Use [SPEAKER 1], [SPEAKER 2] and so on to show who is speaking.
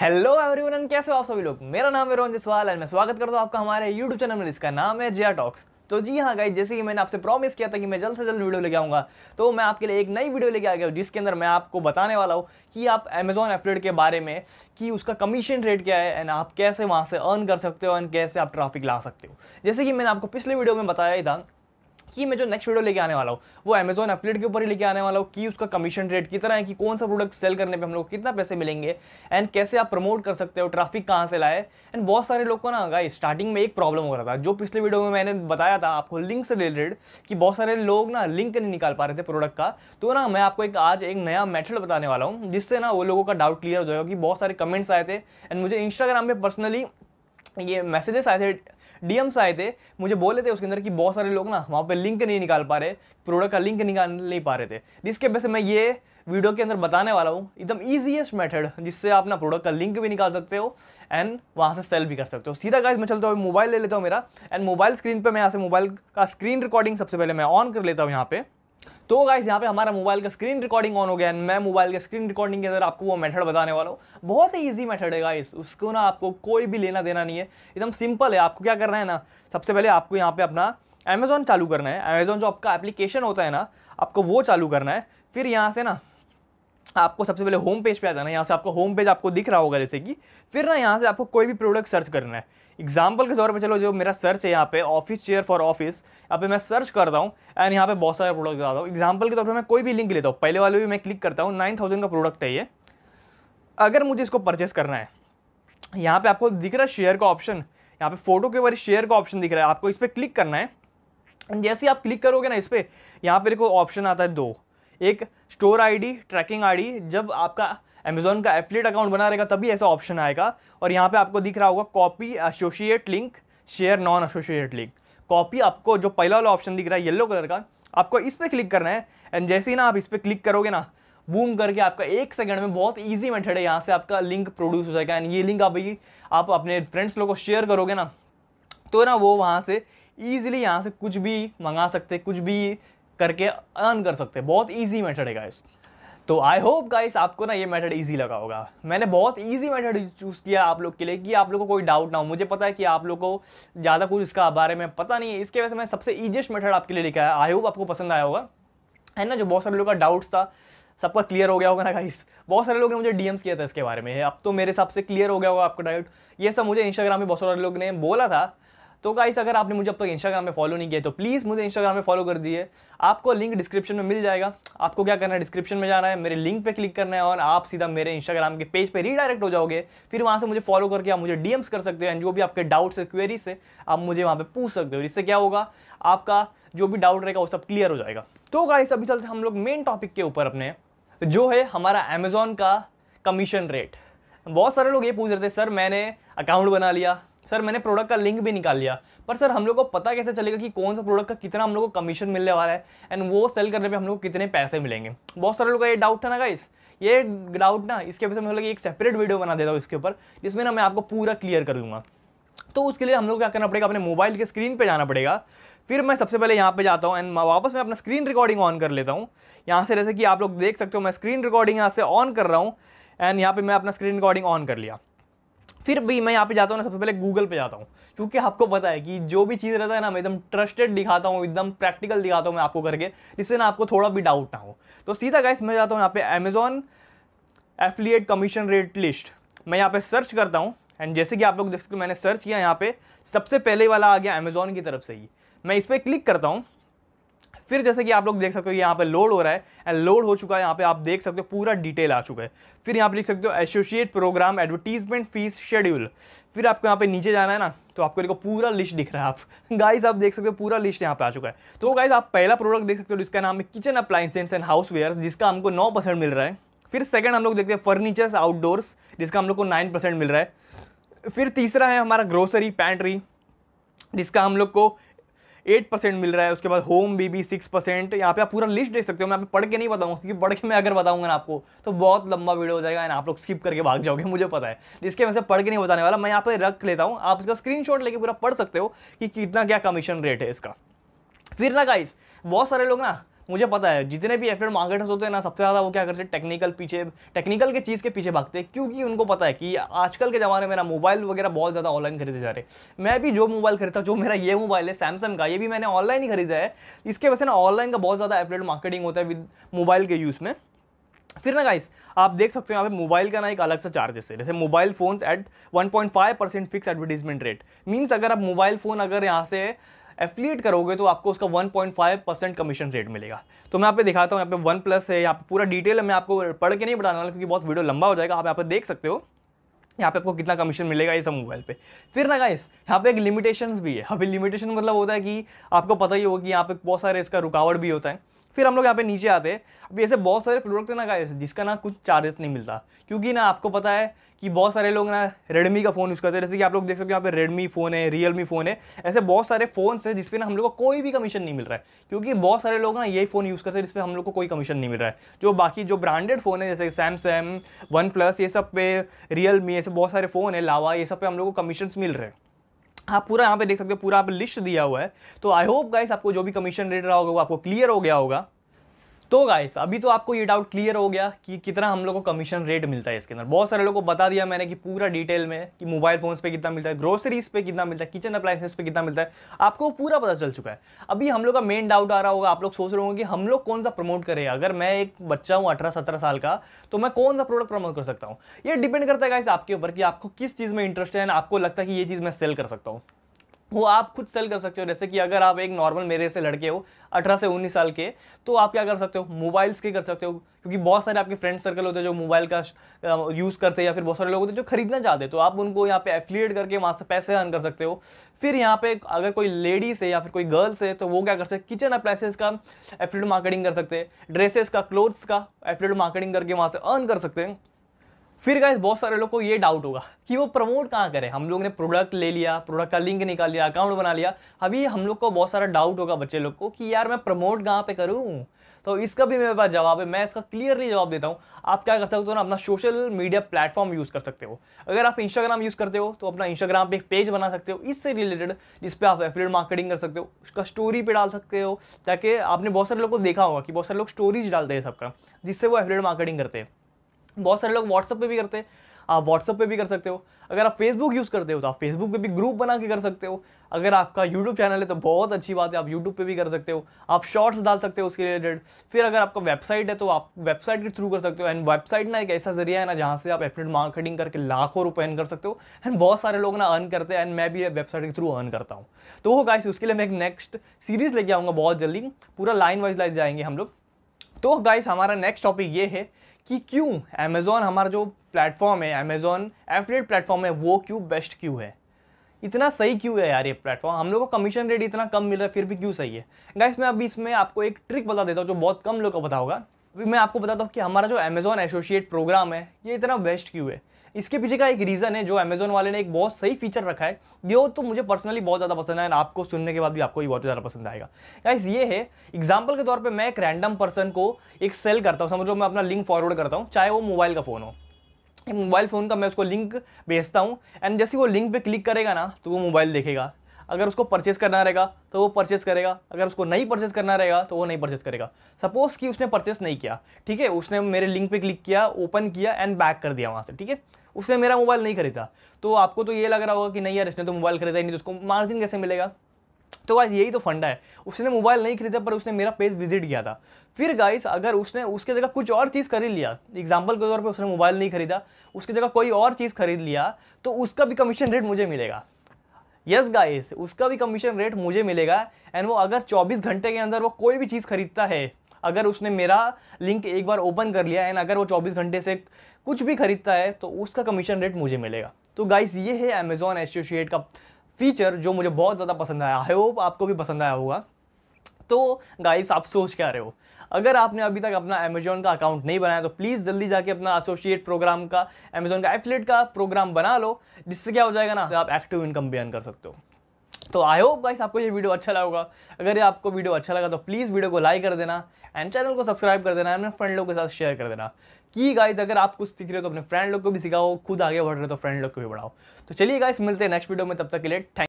[SPEAKER 1] hello everyone कैसे हो आप सभी लोग मेरा नाम है रोहन सवाल एंड मैं स्वागत करता हूँ आपका हमारे यूट्यूब चैनल में जिसका नाम है जिया टॉक्स तो जी हाँ गाइज जैसे कि मैंने आपसे प्रॉमिस किया था कि मैं जल्द से जल्द वीडियो लेके आऊँगा तो मैं आपके लिए एक नई वीडियो लेके आ गया हूँ जिसके अंदर मैं आपको बताने वाला हूँ कि आप अमेजोन एफलेट के बारे में कि उसका कमीशन रेट क्या है एंड आप कैसे वहाँ से अर्न कर सकते हो एंड कैसे आप ट्रैफिक ला सकते हो जैसे कि मैंने आपको पिछले वीडियो में बताया ही था कि मैं जो नेक्स्ट वीडियो लेके आने वाला हूँ वो अमेजोन एफलेट के ऊपर ही लेके आने वाला हूँ कि उसका कमीशन रेट कितना है कि कौन सा प्रोडक्ट सेल करने पे हम लोग कितना पैसे मिलेंगे एंड कैसे आप प्रमोट कर सकते हो ट्रैफिक कहाँ से लाए एंड बहुत सारे लोग को ना आगे स्टार्टिंग में एक प्रॉब्लम हो रहा था जो पिछले वीडियो में मैंने बताया था आपको लिंक से रिलेटेड कि बहुत सारे लोग ना लिंक नहीं निकाल पा रहे थे प्रोडक्ट का तो ना मैं आपको एक आज एक नया मेथड बताने वाला हूँ जिससे ना वो लोगों का डाउट क्लियर हो जाएगा कि बहुत सारे कमेंट्स आए थे एंड मुझे इंस्टाग्राम पर पर्सनली ये मैसेजेस आए थे डीएम्स आए थे मुझे बोले थे उसके अंदर कि बहुत सारे लोग ना वहाँ पर लिंक नहीं निकाल पा रहे प्रोडक्ट का लिंक निकाल नहीं पा रहे थे जिसके वजह से मैं ये वीडियो के अंदर बताने वाला हूँ एकदम ईजीएस्ट मेथड जिससे आप ना प्रोडक्ट का लिंक भी निकाल सकते हो एंड वहाँ से सेल भी कर सकते हो तो सीधा गाइस मैं चलता हूँ मोबाइल ले लेता हूँ मेरा एंड मोबाइल स्क्रीन पर मैं यहाँ से मोबाइल का स्क्रीन रिकॉर्डिंग सबसे पहले मैं ऑन कर लेता हूँ यहाँ पर तो गाइस यहाँ पे हमारा मोबाइल का स्क्रीन रिकॉर्डिंग ऑन हो गया मैं मोबाइल के स्क्रीन रिकॉर्डिंग के अंदर आपको वो मेथड बताने वाला हूँ बहुत ही ईजी मेथड है गाइस उसको ना आपको कोई भी लेना देना नहीं है एकदम सिंपल है आपको क्या करना है ना सबसे पहले आपको यहाँ पे अपना अमेजोन चालू करना है अमेजोन जो आपका एप्लीकेशन होता है ना आपको वो चालू करना है फिर यहाँ से ना आपको सबसे पहले होम पेज पे आ जाना है यहाँ से आपको होम पेज आपको दिख रहा होगा जैसे कि फिर ना यहाँ से आपको कोई भी प्रोडक्ट सर्च करना है एग्जाम्पल के तौर पे चलो जो मेरा सर्च है यहाँ पे ऑफिस चेयर फॉर ऑफिस यहाँ पे मैं सर्च करता हूँ एंड यहाँ पे बहुत सारे प्रोडक्ट आता हूँ एग्जाम्पल के तौर पर मैं कोई भी लिंक लेता हूँ पहले वाले भी मैं क्लिक करता हूँ नाइन का प्रोडक्ट है ये अगर मुझे इसको परचेस करना है यहाँ पर आपको दिख रहा है शेयर का ऑप्शन यहाँ पे फोटो के बारे शेयर का ऑप्शन दिख रहा है आपको इस पर क्लिक करना है जैसे आप क्लिक करोगे ना इस पर यहाँ पर देखो ऑप्शन आता है दो एक स्टोर आईडी ट्रैकिंग आईडी जब आपका अमेजोन का एफिलेट अकाउंट बना रहेगा तभी ऐसा ऑप्शन आएगा और यहाँ पे आपको दिख रहा होगा copy associate link share non associate link copy आपको जो पहला वाला ऑप्शन दिख रहा है येलो कलर का आपको इस पर क्लिक करना है एंड जैसे ही ना आप इस पर क्लिक करोगे ना बूम करके आपका एक सेकंड में बहुत इजी मेथड है यहाँ से आपका लिंक प्रोड्यूस हो जाएगा एंड ये लिंक आप भाई आप अपने फ्रेंड्स लोग को शेयर करोगे ना तो ना वो वहाँ से ईजिली यहाँ से कुछ भी मंगा सकते कुछ भी करके अर्न कर सकते हैं बहुत ईजी मेथड है गाइस तो आई होप गाइस आपको ना ये मेथड इजी लगा होगा मैंने बहुत इजी मेथड चूज़ किया आप लोग के लिए कि आप लोग को कोई डाउट ना हो मुझे पता है कि आप लोग को ज़्यादा कुछ इसका बारे में पता नहीं है इसके वजह से मैं सबसे ईजिएस्ट मेथड आपके लिए लिखा है आई होप आपको पसंद आया होगा है ना जो बहुत सारे लोगों का डाउट्स था सबका क्लियर हो गया होगा ना गाइस बहुत सारे लोग ने मुझे डीएम्स किया था इसके बारे में अब तो मेरे हिसाब से क्लियर हो गया होगा आपका डाउट ये सब मुझे इंस्टाग्राम में बहुत सारे लोग ने बोला था तो गाइस अगर आपने मुझे अब तक इंस्टाग्राम में फॉलो नहीं किया तो प्लीज़ मुझे इंस्टाग्राम में फॉलो कर दिए आपको लिंक डिस्क्रिप्शन में मिल जाएगा आपको क्या करना है डिस्क्रिप्शन में जाना है मेरे लिंक पे क्लिक करना है और आप सीधा मेरे इंस्टाग्राम के पेज पे रीडायरेक्ट हो जाओगे फिर वहाँ से मुझे फॉलो करके आप मुझे डीएम्स कर सकते हो एंड जो भी आपके डाउट्स है क्वेरी से आप मुझे वहाँ पर पूछ सकते हो इससे क्या होगा आपका जो भी डाउट रहेगा वो सब क्लियर हो जाएगा तो गाइस अभी चलते हम लोग मेन टॉपिक के ऊपर अपने जो है हमारा अमेजोन का कमीशन रेट बहुत सारे लोग ये पूछ रहे थे सर मैंने अकाउंट बना लिया सर मैंने प्रोडक्ट का लिंक भी निकाल लिया पर सर हम लोग को पता कैसे चलेगा कि कौन सा प्रोडक्ट का कितना हम लोग को कमीशन मिलने वाला है एंड वो सेल करने पे हम लोग को कितने पैसे मिलेंगे बहुत सारे लोग का ये डाउट था ना गाइस ये डाउट ना इसके वजह से मतलब एक सेपरेट वीडियो बना देता हूँ इसके ऊपर जिसमें ना मैं आपको पूरा क्लियर कर दूंगा तो उसके लिए हम लोग क्या करना पड़ेगा अपने मोबाइल के स्क्रीन पर जाना पड़ेगा फिर मैं सबसे पहले यहाँ पे जाता हूँ एंड वापस मैं अपना स्क्रीन रिकॉर्डिंग ऑन कर लेता हूँ यहाँ से जैसे कि आप लोग देख सकते हो मैं स्क्रीन रिकॉर्डिंग यहाँ से ऑन कर रहा हूँ एंड यहाँ पे मैं अपना स्क्रीन रिकॉर्डिंग ऑन कर लिया फिर भी मैं यहाँ पे जाता हूँ ना सबसे पहले गूगल पे जाता हूँ क्योंकि आपको पता है कि जो भी चीज़ रहता है ना मैं एकदम ट्रस्टेड दिखाता हूँ एकदम प्रैक्टिकल दिखाता हूँ मैं आपको करके जिससे ना आपको थोड़ा भी डाउट ना हो तो सीधा गाइस मैं जाता हूँ यहाँ पे Amazon affiliate commission rate list मैं यहाँ पर सर्च करता हूँ एंड जैसे कि आप लोग देख सकते हो मैंने सर्च किया यहाँ पर सबसे पहले वाला आ गया अमेजोन की तरफ से ही मैं इस पर क्लिक करता हूँ फिर जैसे कि आप लोग देख सकते हो यहाँ पे लोड हो रहा है एंड लोड हो चुका है यहाँ पे आप देख सकते हो पूरा डिटेल आ चुका है फिर यहाँ पे लिख सकते हो associate programme advertisement fees schedule फिर आपको यहाँ पे नीचे जाना है ना तो आपको देखो पूरा लिस्ट दिख रहा है आप गाइज आप देख सकते हो पूरा लिस्ट यहाँ पे आ चुका है तो गाइज आप पहला प्रोडक्ट देख सकते हो जिसका नाम है किचन अप्लाइंसेंस एंड हाउस जिसका हमको नौ परसेंट मिल रहा है फिर सेकंड हम लोग देखते हैं फर्नीचर्स आउटडोर्स जिसका हम लोग को नाइन परसेंट मिल रहा है फिर तीसरा है हमारा ग्रोसरी पैंट्री जिसका हम लोग को एट परसेंट मिल रहा है उसके बाद होम बी सिक्स परसेंट यहाँ पे आप पूरा लिस्ट देख सकते हो मैं आप पढ़ के नहीं बताऊँगा क्योंकि पढ़ के मैं अगर बताऊँगा ना आपको तो बहुत लंबा वीडियो हो जाएगा एंड आप लोग स्किप करके भाग जाओगे मुझे पता है जिसके वजह से पढ़ के नहीं बताने वाला मैं यहाँ पे रख लेता हूँ आप इसका स्क्रीन लेके पूरा पढ़ सकते हो कि कितना क्या कमीशन रेट है इसका फिर ना गाइस बहुत सारे लोग ना मुझे पता है जितने भी एफिलेट मार्केटर्स होते हैं ना सबसे ज़्यादा वो क्या करते हैं टेक्निकल पीछे टेक्निकल के चीज़ के पीछे भागते हैं क्योंकि उनको पता है कि आजकल के ज़माने में ना मोबाइल वगैरह बहुत ज़्यादा ऑनलाइन खरीदे जा रहे हैं मैं भी जो मोबाइल खरीदता हूँ जो मेरा ये मोबाइल है सैमसंग का ये भी मैंने ऑनलाइन ही खरीदा है इसके वजह से ना ऑनलाइन का बहुत ज़्यादा एफिलेट मार्केटिंग होता है विद मोबाइल के यूज़ में फिर ना गाइस आप देख सकते हो यहाँ पे मोबाइल का ना एक अलग सा चार्जेस है जैसे mobile phones at 1.5 percent fix advertisement rate means अगर आप मोबाइल फ़ोन अगर यहाँ से एफिलिएट करोगे तो आपको उसका 1.5 परसेंट कमीशन रेट मिलेगा तो मैं आप दिखाता हूँ यहाँ पे वन प्लस है यहाँ पे पूरा डिटेल है मैं आपको पढ़ के नहीं बताने वाला क्योंकि बहुत वीडियो लंबा हो जाएगा आप यहाँ पर देख सकते हो यहाँ पे आपको कितना कमीशन मिलेगा ये सब मोबाइल पे फिर ना गाइस यहाँ पे एक लिमिटेशंस भी है अभी लिमिटेशन मतलब होता है कि आपको पता ही होगा कि यहाँ पे बहुत सारे इसका रुकावट भी होता है फिर हम लोग यहाँ पे नीचे आते हैं अभी ऐसे बहुत सारे प्रोडक्ट है ना गाइस जिसका ना कुछ चार्जेस नहीं मिलता क्योंकि ना आपको पता है कि बहुत सारे लोग ना रेडमी का फ़ोन यूज़ करते हैं जैसे कि आप लोग देख सकते हो यहाँ पे रेडमी फ़ोन है रियलमी फ़ोन है ऐसे बहुत सारे फ़ोन है जिसपे ना हम लोग को कोई भी कमीशन नहीं मिल रहा है क्योंकि बहुत सारे लोग ना यही फ़ोन यूज़ करते हैं जिसपे हम लोग को कोई कमीशन नहीं मिल रहा है जो बाकी जो ब्रांडेड फ़ोन है जैसे सैमसंग वन प्लस ये सब पे रियलमी ऐसे बहुत सारे फ़ोन है लावा ये सब पे हम लोग को कमीशन मिल रहे हैं आप हाँ, पूरा यहाँ पे देख सकते हो पूरा आप लिस्ट दिया हुआ है तो आई होप गाइस आपको जो भी कमीशन रेट रहा होगा वो आपको क्लियर हो गया होगा तो गाइस अभी तो आपको ये डाउट क्लियर हो गया कि कितना हम लोग को कमीशन रेट मिलता है इसके अंदर बहुत सारे लोगों को बता दिया मैंने कि पूरा डिटेल में कि मोबाइल फोन्स पे कितना मिलता है ग्रोसरीज पे कितना मिलता है किचन अप्लाइंसेस पे कितना मिलता है आपको पूरा पता चल चुका है अभी हम लोग का मेन डाउट आ रहा होगा आप लोग सोच रहे होंगे कि हम लोग कौन सा प्रमोट करें अगर मैं एक बच्चा हूँ अठारह सत्रह साल का तो मैं कौन सा प्रोडक्ट प्रमोट कर सकता हूँ ये डिपेंड करता है गाइस आपके ऊपर कि आपको किस चीज़ में इंटरेस्ट है आपको लगता है कि ये चीज़ मैं सेल कर सकता हूँ वो आप खुद सेल कर सकते हो जैसे कि अगर आप एक नॉर्मल मेरे से लड़के हो 18 से 19 साल के तो आप क्या कर सकते हो मोबाइल्स के कर सकते हो क्योंकि बहुत सारे आपके फ्रेंड सर्कल होते हैं जो मोबाइल का यूज़ करते हैं या फिर बहुत सारे लोग होते हैं जो खरीदना चाहते हैं तो आप उनको यहाँ पे एफिलिएट करके वहाँ से पैसे अर्न कर सकते हो फिर यहाँ पे अगर कोई लेडीज़ है या फिर कोई गर्ल्स है तो वो क्या कर सकते किचन अप्लाइसेस का एफिलेट मार्केटिंग कर सकते हैं ड्रेसेस का क्लोथ्स का एफिलेट मार्केटिंग करके वहाँ से अर्न कर सकते हैं फिर गाइस बहुत सारे लोग को ये डाउट होगा कि वो प्रमोट कहाँ करें हम लोग ने प्रोडक्ट ले लिया प्रोडक्ट का लिंक निकाल लिया अकाउंट बना लिया अभी हम लोग को बहुत सारा डाउट होगा बच्चे लोग को कि यार मैं प्रमोट कहाँ पे करूँ तो इसका भी मेरे पास जवाब है मैं इसका क्लियरली जवाब देता हूँ आप क्या कर सकते हो ना अपना सोशल मीडिया प्लेटफॉर्म यूज़ कर सकते हो अगर आप इंस्टाग्राम यूज़ करते हो तो अपना इंस्टाग्राम पे एक पेज बना सकते हो इससे रिलेटेड जिस पर आप एफिलेट मार्केटिंग कर सकते हो उसका स्टोरी पे डाल सकते हो ताकि आपने बहुत सारे लोग को देखा होगा कि बहुत सारे लोग स्टोरीज डालते हैं सबका जिससे वो एफिलेट मार्केटिंग करते हैं बहुत सारे लोग व्हाट्सअप पे भी करते हैं आप व्हाट्सअप पे भी कर सकते हो अगर आप फेसबुक यूज़ करते हो तो आप फेसबुक पे भी ग्रुप बना के कर सकते हो अगर आपका यूट्यूब चैनल है तो बहुत अच्छी बात है आप यूट्यूब पे भी कर सकते हो आप शॉर्ट्स डाल सकते हो उसके रिलेटेड फिर अगर आपका वेबसाइट है तो आप वेबसाइट के थ्रू कर सकते हो एंड वेबसाइट ना एक ऐसा जरिया है ना जहाँ से आप एफिलेट मार्केटिंग करके लाखों रुपए अर्न कर सकते हो एंड बहुत सारे लोग ना अर्न करते हैं एंड मैं भी वेबसाइट के थ्रू अर्न करता हूँ तो वो गाइस उसके लिए मैं एक नेक्स्ट सीरीज़ लेके आऊँगा बहुत जल्दी पूरा लाइन वाइज लाइन जाएंगे हम लोग तो गाइस हमारा नेक्स्ट टॉपिक ये है कि क्यों अमेज़ॉन हमारा जो प्लेटफॉर्म है अमेज़ॉन एफिलेट प्लेटफॉर्म है वो क्यों बेस्ट क्यों है इतना सही क्यों है यार ये प्लेटफॉर्म हम लोग को कमीशन रेट इतना कम मिल रहा है फिर भी क्यों सही है गाइस मैं अभी इसमें आपको एक ट्रिक बता देता हूँ जो बहुत कम लोग को पता होगा अभी मैं आपको बताता हूँ कि हमारा जो अमेज़ॉन एसोसिएट प्रोग्राम है ये इतना बेस्ट क्यों है इसके पीछे का एक रीज़न है जो अमेजोन वाले ने एक बहुत सही फीचर रखा है जो तो मुझे पर्सनली बहुत ज़्यादा पसंद है आपको सुनने के बाद भी आपको ये बहुत ज़्यादा पसंद आएगा गाइस ये है एग्जाम्पल के तौर पर मैं एक रैंडम पर्सन को एक सेल करता हूँ समझ लो मैं अपना लिंक फॉरवर्ड करता हूँ चाहे वो मोबाइल का फ़ोन हो मोबाइल फ़ोन का मैं उसको लिंक भेजता हूँ एंड जैसे वो लिंक पे क्लिक करेगा ना तो वो मोबाइल देखेगा अगर उसको परचेस करना रहेगा तो वो परचेस करेगा अगर उसको नहीं परचेस करना रहेगा तो वो नहीं परचेस करेगा सपोज़ कि उसने परचेस नहीं किया ठीक है उसने मेरे लिंक पे क्लिक किया ओपन किया एंड बैक कर दिया वहाँ से ठीक है उसने मेरा मोबाइल नहीं खरीदा तो आपको तो ये लग रहा होगा कि नहीं यार इसने तो मोबाइल खरीदा ही नहीं तो उसको मार्जिन कैसे मिलेगा तो गाइस यही तो फंडा है उसने मोबाइल नहीं खरीदा पर उसने मेरा पेज विजिट किया था फिर गाइस अगर उसने उसके जगह कुछ और चीज़ खरीद लिया एग्जाम्पल के तौर पर उसने मोबाइल नहीं खरीदा उसकी जगह कोई और चीज़ खरीद लिया तो उसका भी कमीशन रेट मुझे मिलेगा यस गाइस उसका भी कमीशन रेट मुझे मिलेगा एंड वो अगर 24 घंटे के अंदर वो कोई भी चीज़ खरीदता है अगर उसने मेरा लिंक एक बार ओपन कर लिया एंड अगर वो 24 घंटे से कुछ भी खरीदता है तो उसका कमीशन रेट मुझे मिलेगा तो गाइस ये है अमेजोन एसोशिएट का फीचर जो मुझे बहुत ज़्यादा पसंद आया आई होप आपको भी पसंद आया होगा तो गाइस आप सोच क्या रहे हो अगर आपने अभी तक अपना अमेजोन का अकाउंट नहीं बनाया तो प्लीज़ जल्दी जाके अपना एसोसिएट प्रोग्राम का अमेजोन का एफलेट का प्रोग्राम बना लो जिससे क्या हो जाएगा ना आप एक्टिव इनकम भी अर्न कर सकते हो तो आई होप गाइस आपको ये वीडियो अच्छा लगा होगा अगर ये आपको वीडियो अच्छा लगा तो प्लीज़ वीडियो को लाइक कर देना एंड चैनल को सब्सक्राइब कर देना एंड फ्रेंड लोग के साथ शेयर कर देना कि गाइस अगर आप कुछ सीख रहे हो तो अपने फ्रेंड लोग को भी सिखाओ खुद आगे बढ़ रहे हो तो फ्रेंड लोग को भी बढ़ाओ तो चलिए गाइस मिलते हैं नेक्स्ट वीडियो में तब तक के लिए थैंक